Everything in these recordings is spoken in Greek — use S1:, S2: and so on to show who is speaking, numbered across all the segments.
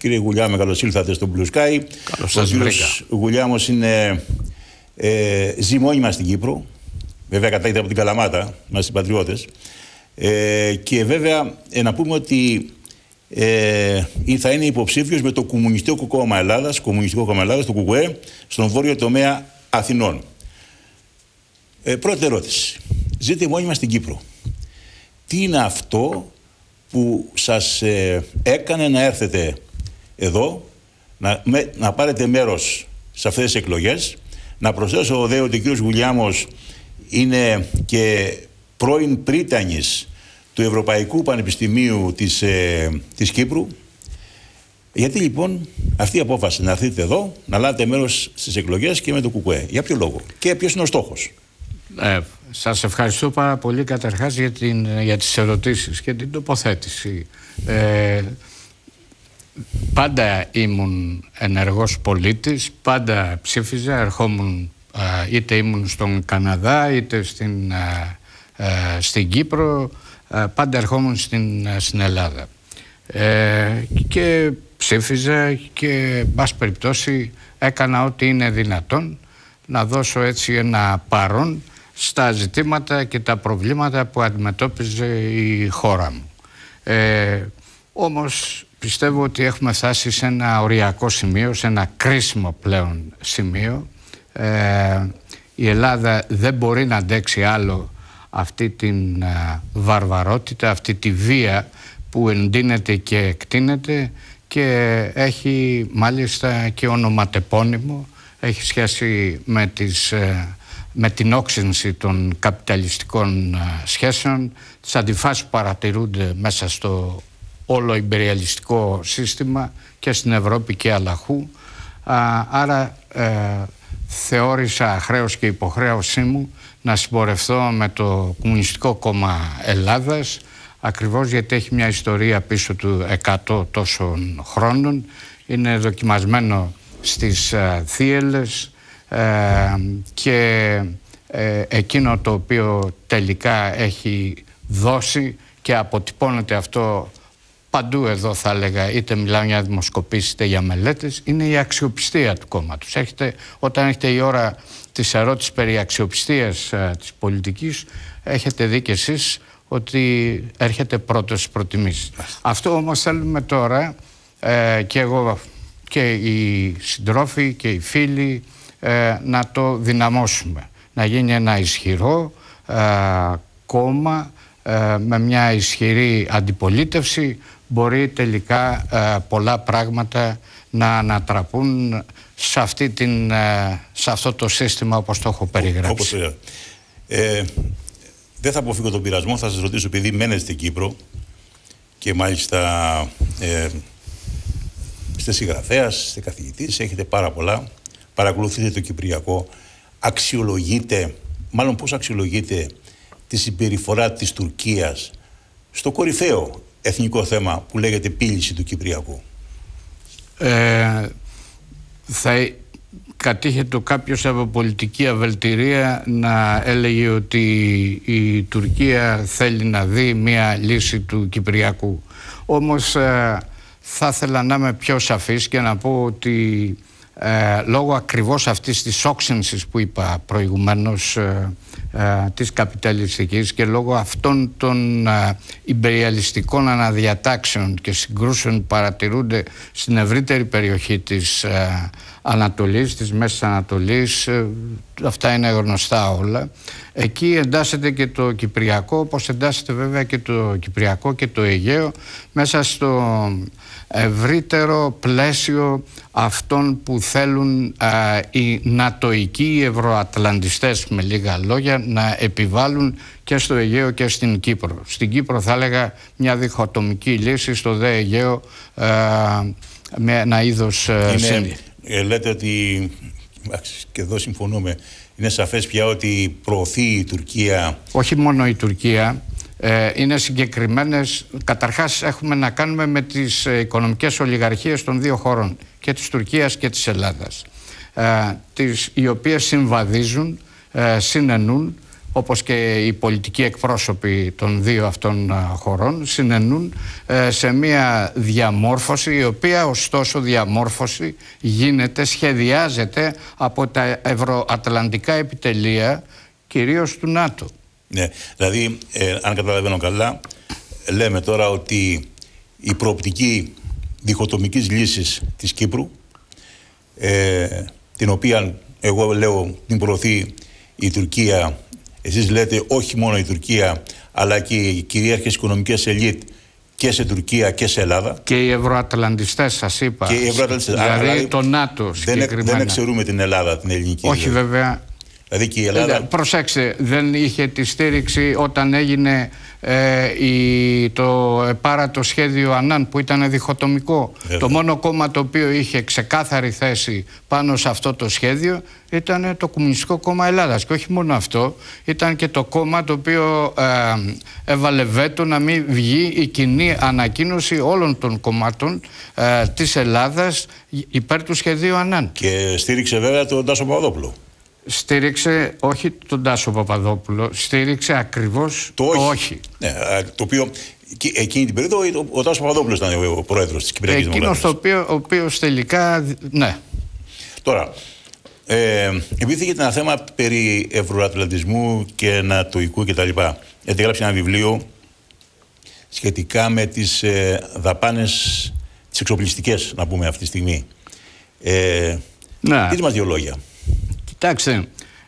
S1: Κύριε με καλώς ήλθατε στο Blue Sky. Καλώς Ο κύριος Γουλιάμο είναι. Ε, ζει στην Κύπρο. Βέβαια, κατάγεται από την Καλαμάτα, μας οι πατριώτε. Ε, και βέβαια, ε, να πούμε ότι ε, θα είναι υποψήφιος με το Κομμουνιστικό Κόμμα Ελλάδας, Κομμουνιστικό Κόμμα Ελλάδας, το ΚΚΕ, στον βόρειο τομέα Αθηνών. Ε, πρώτη ερώτηση. Ζείτε μόνιμα στην Κύπρο. Τι είναι αυτό που σας ε, έκανε να έρθετε εδώ να, να πάρετε μέρος σε αυτές τις εκλογές. Να προσθέσω δε ότι ο κ. Γουλιάμος είναι και πρώην πρίτανης του Ευρωπαϊκού Πανεπιστημίου της, ε, της Κύπρου. Γιατί λοιπόν αυτή η απόφαση να έρθετε εδώ, να λάβετε μέρος στις εκλογές και με το ΚΚΕ. Για ποιο λόγο και ποιος είναι ο στόχος.
S2: Ε, σας ευχαριστώ πάρα πολύ καταρχάς για, την, για τις ερωτήσεις και την τοποθέτηση. Ε, πάντα ήμουν ενεργός πολίτης, πάντα ψήφιζα, ερχόμουν είτε ήμουν στον Καναδά είτε στην, στην Κύπρο, πάντα ερχόμουν στην, στην Ελλάδα. Ε, και ψήφιζα και μπας περιπτώσει έκανα ό,τι είναι δυνατόν να δώσω έτσι ένα παρόν στα ζητήματα και τα προβλήματα που αντιμετώπιζε η χώρα μου. Ε, όμως πιστεύω ότι έχουμε φτάσει σε ένα οριακό σημείο, σε ένα κρίσιμο πλέον σημείο. Ε, η Ελλάδα δεν μπορεί να αντέξει άλλο αυτή την ε, βαρβαρότητα, αυτή τη βία που εντείνεται και εκτείνεται και έχει μάλιστα και ονοματεπώνυμο, έχει σχέση με, τις, ε, με την όξυνση των καπιταλιστικών σχέσεων, τις αντιφάσεις που παρατηρούνται μέσα στο όλο υπεριαλιστικό σύστημα και στην Ευρώπη και αλλαχού. άρα ε, θεώρησα χρέος και υποχρέωσή μου να συμπορευθώ με το Κομμουνιστικό Κόμμα Ελλάδας ακριβώς γιατί έχει μια ιστορία πίσω του 100 τόσων χρόνων. Είναι δοκιμασμένο στις ε, θύελες ε, και ε, εκείνο το οποίο τελικά έχει δώσει και αποτυπώνεται αυτό παντού εδώ θα έλεγα είτε μιλάμε για δημοσκοπήσεις είτε για μελέτες είναι η αξιοπιστία του κόμματος. Έχετε, όταν έχετε η ώρα της ερώτησης περί αξιοπιστίας α, ε, της πολιτικής έχετε δει κι εσείς ότι έρχεται πρώτος προτιμήσεις. Αυτό όμως θέλουμε τώρα ε, και εγώ και οι συντρόφοι και οι φίλοι ε, να το δυναμώσουμε. Να γίνει ένα ισχυρό κόμμα με μια ισχυρή αντιπολίτευση μπορεί τελικά ε, πολλά πράγματα να ανατραπούν σε, την, ε, σε αυτό το σύστημα
S1: όπως το έχω περιγράψει. Ε, ε, δεν θα αποφύγω τον πειρασμό, θα σας ρωτήσω επειδή μένετε στην Κύπρο και μάλιστα ε, είστε συγγραφέας, είστε καθηγητής, έχετε πάρα πολλά, παρακολουθείτε το Κυπριακό, αξιολογείτε, μάλλον πώς αξιολογείτε τη συμπεριφορά της Τουρκίας στο κορυφαίο εθνικό θέμα που λέγεται πύληση του Κυπριακού. Ε, θα το κάποιος από πολιτική
S2: αβελτηρία να έλεγε ότι η Τουρκία θέλει να δει μια λύση του Κυπριακού. Όμως ε, θα ήθελα να είμαι πιο σαφής και να πω ότι ε, λόγω ακριβώς αυτής της όξυνσης που είπα προηγουμένως ε, ε, της καπιταλιστικής και λόγω αυτών των ε, υπεριαλιστικών αναδιατάξεων και συγκρούσεων που παρατηρούνται στην ευρύτερη περιοχή της ε, Ανατολής, της Μέσης Ανατολής, ε, αυτά είναι γνωστά όλα. Εκεί εντάσσεται και το Κυπριακό, όπως εντάσσεται βέβαια και το Κυπριακό και το Αιγαίο, μέσα στο ευρύτερο πλαίσιο αυτών που θέλουν οι νατοικοί οι ευρωατλαντιστές με λίγα λόγια να επιβάλλουν και στο Αιγαίο και στην Κύπρο. Στην Κύπρο θα έλεγα μια διχοτομική λύση στο δε Αιγαίο ε,
S1: με ένα είδος... Ε, ε, λέτε ότι και εδώ συμφωνούμε είναι σαφές πια ότι προωθεί η Τουρκία
S2: όχι μόνο η Τουρκία ε, είναι συγκεκριμένες καταρχάς έχουμε να κάνουμε με τις ε, οικονομικές ολιγαρχίες των δύο χωρών και της Τουρκίας και της Ελλάδας ε, τις, οι οποίες συμβαδίζουν ε, συνενούν όπως και οι πολιτικοί εκπρόσωποι των δύο αυτών χωρών συνενούν ε, σε μια διαμόρφωση η οποία ωστόσο διαμόρφωση γίνεται, σχεδιάζεται από τα ευρωατλαντικά επιτελεία κυρίως του ΝΑΤΟ.
S1: Ναι, δηλαδή ε, αν καταλαβαίνω καλά λέμε τώρα ότι η προοπτική διχοτομικής λύσης της Κύπρου ε, την οποία εγώ λέω την προωθεί η Τουρκία εσείς λέτε όχι μόνο η Τουρκία αλλά και οι κυρίαρχες οικονομικές ελίτ και σε Τουρκία και σε Ελλάδα. Και οι ευρωατλαντιστές σας είπα. Και οι ευρωατλαντιστές. Δηλαδή, το ΝΑΤΟ. Δεν, δεν εξαιρούμε την Ελλάδα, την ελληνική. Όχι, δηλαδή. βέβαια. Δηλαδή η Ελλάδα.
S2: Προσέξτε, δεν είχε τη στήριξη όταν έγινε ε, το ε, πάρα το σχέδιο Ανάν που ήταν διχοτομικό. Το μόνο κόμμα το οποίο είχε ξεκάθαρη θέση πάνω σε αυτό το σχέδιο ήταν το Κομμουνιστικό Κόμμα Ελλάδας και όχι μόνο αυτό, ήταν και το κόμμα το οποίο ε, έβαλε βέτο να μην βγει η κοινή ανακοίνωση όλων των κομμάτων της Ελλάδας υπέρ του σχεδίου Ανάν. Και στήριξε βέβαια τον Τάσο στήριξε όχι τον Τάσο Παπαδόπουλο, στήριξε ακριβώς το όχι. Το,
S1: Ναι, ε, το οποίο εκείνη την περίοδο ο, Τάσος Παπαδόπουλος ήταν ο πρόεδρος της Κυπριακής Δημοκρατία. Εκείνο οποίο,
S2: ο οποίος τελικά.
S1: Ναι. Τώρα, ε, επειδή είχε ένα θέμα περί ευρωατλαντισμού και νατοϊκού κτλ. Γιατί έγραψε ένα βιβλίο σχετικά με τις ε, δαπάνες τις εξοπλιστικές, να πούμε αυτή τη στιγμή. Ε,
S2: ναι. Δείτε μας δύο λόγια. Κοιτάξτε,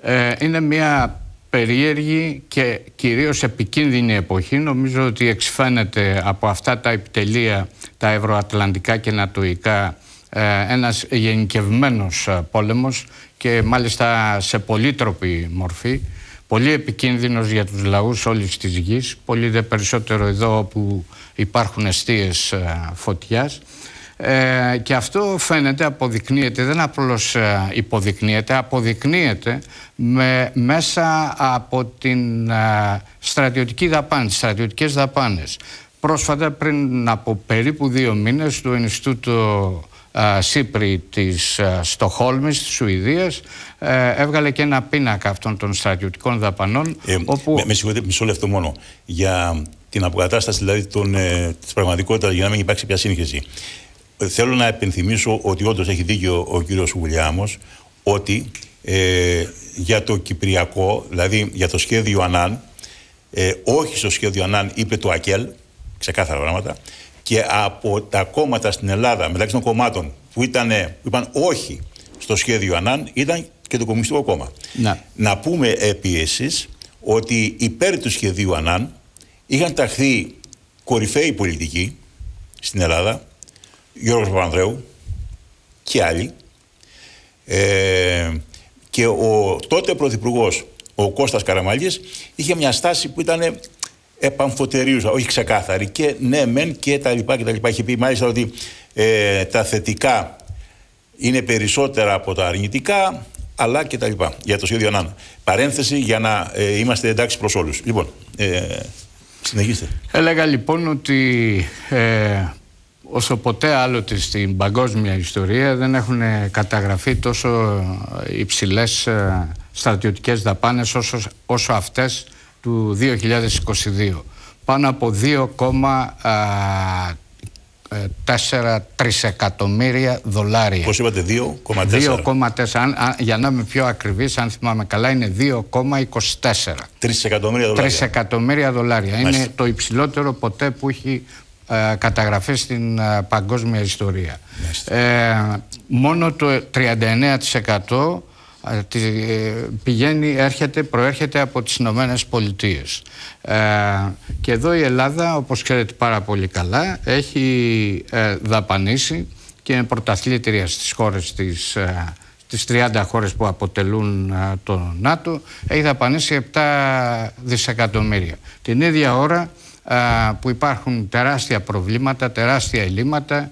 S2: ε, είναι μια περίεργη και κυρίως επικίνδυνη εποχή. Νομίζω ότι εξφαίνεται από αυτά τα επιτελεία, τα ευρωατλαντικά και νατοϊκά, ε, ένας γενικευμένος ε, πόλεμος και μάλιστα σε πολύτροπη μορφή, πολύ επικίνδυνος για τους λαούς όλης της γης, πολύ δε περισσότερο εδώ που υπάρχουν αιστείες φωτιάς. Ε, και αυτό φαίνεται, αποδεικνύεται, δεν απλώς ε, υποδεικνύεται, αποδεικνύεται με, μέσα από την ε, στρατιωτική δαπάνη, τις στρατιωτικές δαπάνες. Πρόσφατα πριν από περίπου δύο μήνες το Ινστιτούτο ε, Σύπρη της Στοχόλμης, της Σουηδίας, έβγαλε και ένα
S1: πίνακα αυτών των στρατιωτικών δαπανών. όπου... με, με συγχωρείτε μισό λεπτό μόνο. Για την αποκατάσταση δηλαδή των, της πραγματικότητας για να μην υπάρξει πια σύγχυση θέλω να επενθυμίσω ότι όντως έχει δίκιο ο κύριος Γουλιάμος ότι ε, για το Κυπριακό, δηλαδή για το σχέδιο Ανάν, ε, όχι στο σχέδιο Ανάν είπε το ΑΚΕΛ, ξεκάθαρα πράγματα, και από τα κόμματα στην Ελλάδα, μεταξύ των κομμάτων που, ήταν, είπαν όχι στο σχέδιο Ανάν, ήταν και το Κομμουνιστικό Κόμμα. Να, να πούμε επίση ότι υπέρ του σχεδίου Ανάν είχαν ταχθεί κορυφαίοι πολιτικοί στην Ελλάδα, Γιώργος Παπανδρέου και άλλοι. Ε, και ο τότε Πρωθυπουργός, ο Κώστας Καραμαλής, είχε μια στάση που ήταν επαμφωτερίουσα, όχι ξεκάθαρη και ναι μεν και τα λοιπά και τα λοιπά. Είχε πει μάλιστα ότι ε, τα θετικά είναι περισσότερα από τα αρνητικά, αλλά και τα λοιπά, για το σχέδιο ΝΑΝΑ. Παρένθεση για να ε, είμαστε εντάξει προς όλους. Λοιπόν, συνεχίστε.
S2: Έλεγα λοιπόν ότι όσο ποτέ άλλοτε στην παγκόσμια ιστορία δεν έχουν καταγραφεί τόσο υψηλές ε, στρατιωτικές δαπάνες όσο, όσο αυτές του 2022. Πάνω από 2,4 ε, τρισεκατομμύρια δολάρια. Πώς είπατε, 2,4. Για να είμαι πιο ακριβής, αν θυμάμαι καλά, είναι 2,24.
S1: Τρισεκατομμύρια δολάρια.
S2: Τρισεκατομμύρια δολάρια. Είναι το υψηλότερο ποτέ που έχει ε, καταγραφές στην ε, παγκόσμια ιστορία. Ε, μόνο το 39% ε, πηγαίνει, έρχεται, προέρχεται από τις Ηνωμένες Πολιτείες. και εδώ η Ελλάδα, όπως ξέρετε πάρα πολύ καλά, έχει ε, δαπανίσει και είναι πρωταθλήτρια στις χώρες της τις 30 χώρες που αποτελούν το ΝΑΤΟ έχει δαπανίσει 7 δισεκατομμύρια. Την ίδια ώρα που υπάρχουν τεράστια προβλήματα, τεράστια ελλείμματα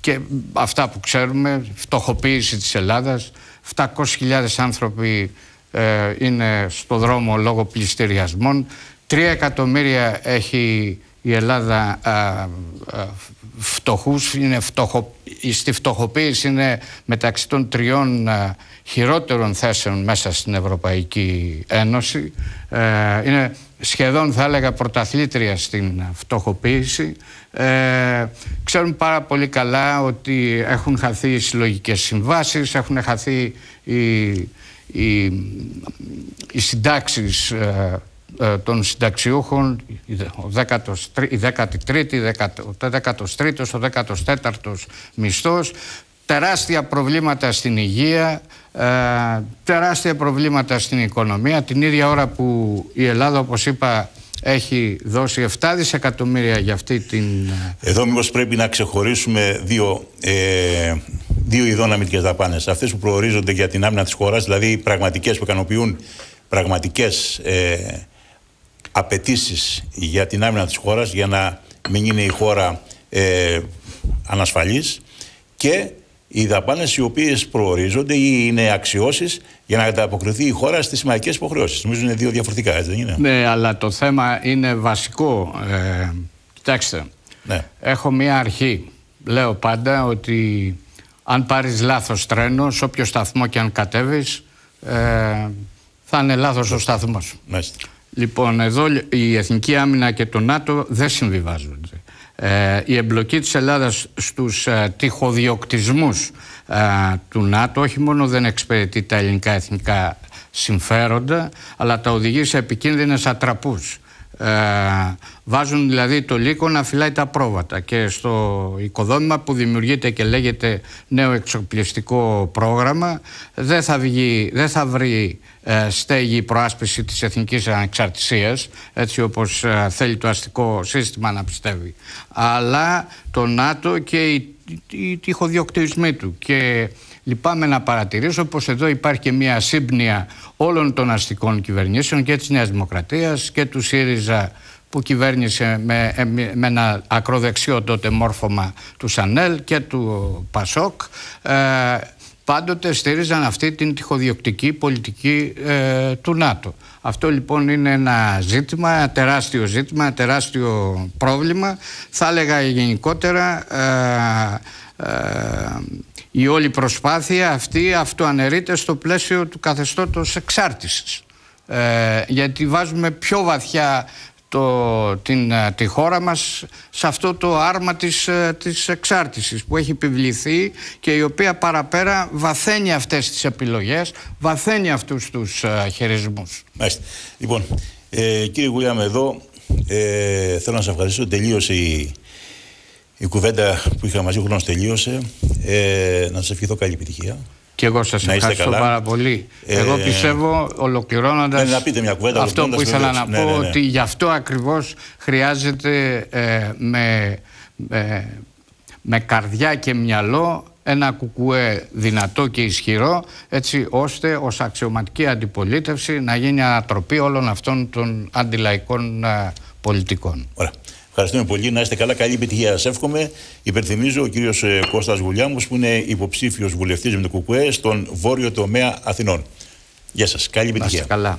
S2: και αυτά που ξέρουμε, φτωχοποίηση της Ελλάδας, 700.000 άνθρωποι ε, είναι στο δρόμο λόγω πληστηριασμών, 3 εκατομμύρια έχει η Ελλάδα είναι φτωχο, στη φτωχοποίηση είναι μεταξύ των τριών ε, χειρότερων θέσεων μέσα στην Ευρωπαϊκή Ένωση. Ε, είναι σχεδόν θα έλεγα πρωταθλήτρια στην φτωχοποίηση. Ε, ξέρουν πάρα πολύ καλά ότι έχουν χαθεί οι συλλογικές συμβάσεις, έχουν χαθεί οι, οι, ε, ε, των συνταξιούχων, η 13η, ο 13 ο ο 14 ο μισθός, τεράστια προβλήματα στην υγεία, ε, τεράστια προβλήματα στην οικονομία. Την ίδια ώρα που η Ελλάδα, όπως είπα, έχει δώσει 7 δισεκατομμύρια για αυτή την...
S1: Ε, Εδώ μήπως πρέπει να ξεχωρίσουμε δύο, ε, δύο ειδών αμυντικές δαπάνες. Αυτές που προορίζονται για την άμυνα της χώρας, δηλαδή πραγματικές που ικανοποιούν πραγματικές απαιτήσεις για την άμυνα της χώρας για να μην είναι η χώρα ε, ανασφαλής και οι δαπάνες οι οποίες προορίζονται ή είναι αξιώσεις για να ανταποκριθεί η χώρα στις σημαντικές υποχρεώσεις. Νομίζω είναι δύο διαφορετικά, έτσι δεν είναι.
S2: Ναι, αλλά το θέμα είναι βασικό. Ε, κοιτάξτε, ναι. έχω μία αρχή. Λέω πάντα ότι αν πάρεις λάθος τρένο, σε όποιο σταθμό και αν κατέβεις, ε, θα είναι λάθος ο σταθμός. Λοιπόν, εδώ η Εθνική Άμυνα και το ΝΑΤΟ δεν συμβιβάζονται. Ε, η εμπλοκή της Ελλάδας στους ε, τυχοδιοκτισμούς ε, του ΝΑΤΟ όχι μόνο δεν εξυπηρετεί τα ελληνικά εθνικά συμφέροντα αλλά τα οδηγεί σε επικίνδυνες ατραπούς ε, Βάζουν δηλαδή το λύκο να φυλάει τα πρόβατα και στο οικοδόμημα που δημιουργείται και λέγεται νέο εξοπλιστικό πρόγραμμα δεν θα, βγει, δεν θα βρει ε, στέγη η προάσπιση της εθνικής ανεξαρτησίας έτσι όπως ε, θέλει το αστικό σύστημα να πιστεύει αλλά το ΝΑΤΟ και οι, οι, του και λυπάμαι να παρατηρήσω πως εδώ υπάρχει και μια σύμπνοια όλων των αστικών κυβερνήσεων και της Νέας Δημοκρατίας και του ΣΥΡΙΖΑ που κυβέρνησε με, ε, με ένα ακροδεξιό τότε μόρφωμα του Σανέλ και του Πασόκ ε, πάντοτε στήριζαν αυτή την τυχοδιοκτική πολιτική ε, του ΝΑΤΟ. Αυτό λοιπόν είναι ένα ζήτημα, ένα τεράστιο ζήτημα, τεράστιο πρόβλημα. Θα έλεγα γενικότερα η όλη προσπάθεια αυτή αυτοαναιρείται στο πλαίσιο του καθεστώτος εξάρτησης. Ε, γιατί βάζουμε πιο βαθιά το, την, ε, τη χώρα μας σε αυτό το άρμα της, ε, της εξάρτησης που έχει επιβληθεί και η οποία παραπέρα βαθαίνει αυτές τις επιλογές, βαθαίνει αυτούς τους ε,
S1: χειρισμούς. Μάλιστα. Λοιπόν, ε, κύριε Γουλιάμε εδώ, ε, θέλω να σας ευχαριστήσω. Τελείωσε η, η κουβέντα που είχα μαζί, ο χρόνος τελείωσε. να σας ευχηθώ καλή επιτυχία. Και εγώ σας ευχαριστώ πάρα πολύ. Ε, εγώ πιστεύω, ολοκληρώνοντας ε, αυτό που ήθελα να πω, ναι, ναι, ναι, ότι
S2: γι' αυτό ακριβώς χρειάζεται ε, με, με καρδιά και μυαλό ένα κουκουέ δυνατό και ισχυρό έτσι ώστε ως αξιωματική αντιπολίτευση να γίνει ανατροπή όλων αυτών των αντιλαϊκών
S1: πολιτικών. Ωραία. Ευχαριστούμε πολύ. Να είστε καλά. Καλή επιτυχία σας εύχομαι. Υπενθυμίζω ο κύριος ε, Κώστας Γουλιάμου, που είναι υποψήφιος βουλευτής με το ΚΚΕ στον βόρειο τομέα Αθηνών. Γεια σας. Καλή επιτυχία. καλά.